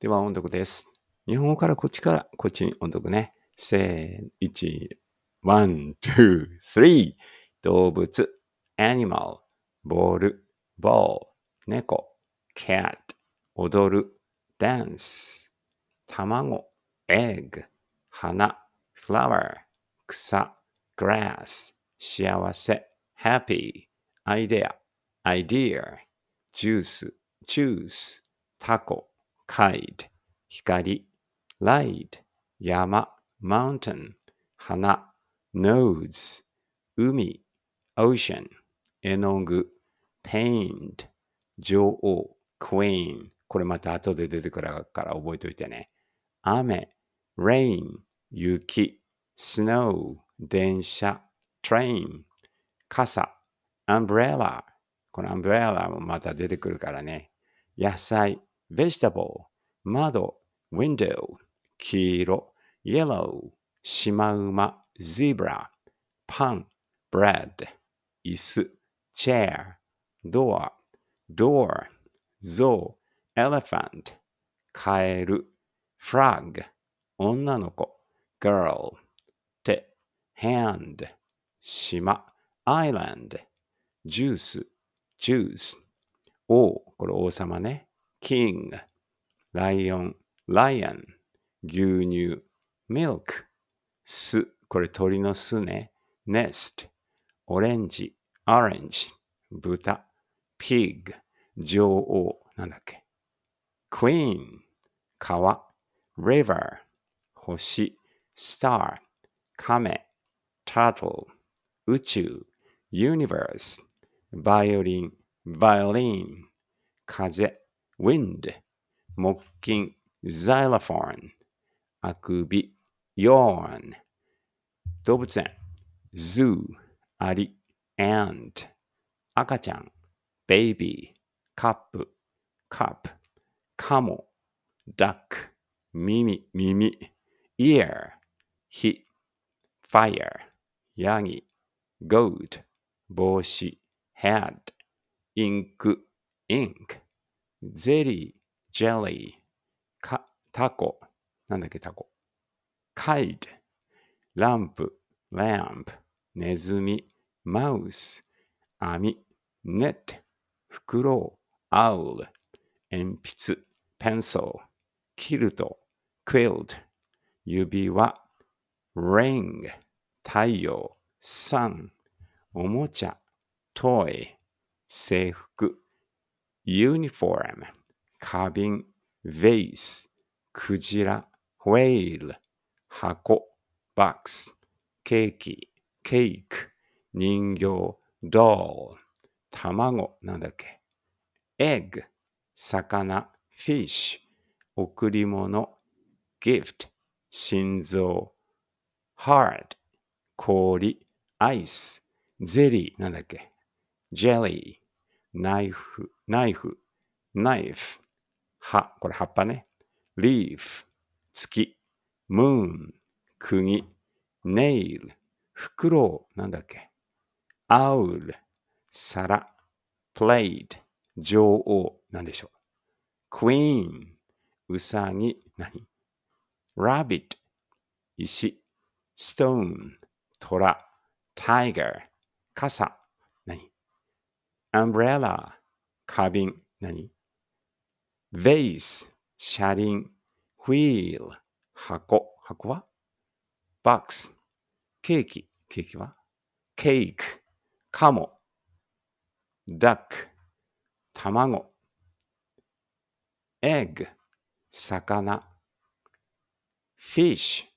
では音読です。日本語からこっちから、こっちに音読ね。せー、1、1、2、3。動物、animal、ボール、ball、猫、cat、踊る、dance、卵、egg、花、flower、草、grass、幸せ、happy、idea、idea、ジュース、c j u i c e タコ、kite 光 light 山 mountain 花 nose 海 ocean 絵の具 paint 女王 queen これまた後で出てくるから覚えておいてね雨 rain 雪 snow 電車 train 傘 umbrella この umbrella もまた出てくるからね野菜 vegetable、窓、window、黄色、yellow、シマウマ、zebra、パン、bread、椅子、chair、door door、象、elephant、カエル、frog、女の子、girl、手、hand、島、island、ジュース、juice。王、これ王様ね。king ライオン lion 牛乳 milk 巣これ鳥の巣ね nest オレンジ orange 豚 pig 女王なんだっけ queen 川 river 星 star 亀 turtle 宇宙 universe バイオリン violin 風 wind, 木琴 xylophone, あくび yawn, 動物園 zoo, アリ ant, 赤ちゃん baby, cup, cup, カモ duck, 耳耳 ear, 火 fire, ヤギ goat, 帽子 head, ink, ink ゼリー、ジェリー、かタコ、なんだっけタコ、カイド、ランプ、ランプ、ネズミ、マウス、網、ネット、袋、アウル、鉛筆、ペンソル、キルト、クイルト、指輪、イン太陽、サン、おもちゃ、トイ、制服、uniform 花瓶 vase クジラ whale 箱 box ケーキ cake 人形 doll 卵なんだっけ egg 魚 fish 贈り物 gift 心臓 hard 氷アイスゼリーなんだっけジェリーナイフナイフ、ナイフ、葉、これ葉っぱね。リーフ、月、ムーン、釘、ネイル、フクロウ、なんだっけ。アウル、皿、プレイド、女王、なんでしょう。クイーン、うさぎ、何ラビット、石、ストーン、トラ、タイガー、傘、何アンブレラ、花瓶、何 ?vase、車輪、wheel、箱、箱は ?box、ケーキ、ケーキは ?cake、カモ、duck、卵、egg、魚、fish、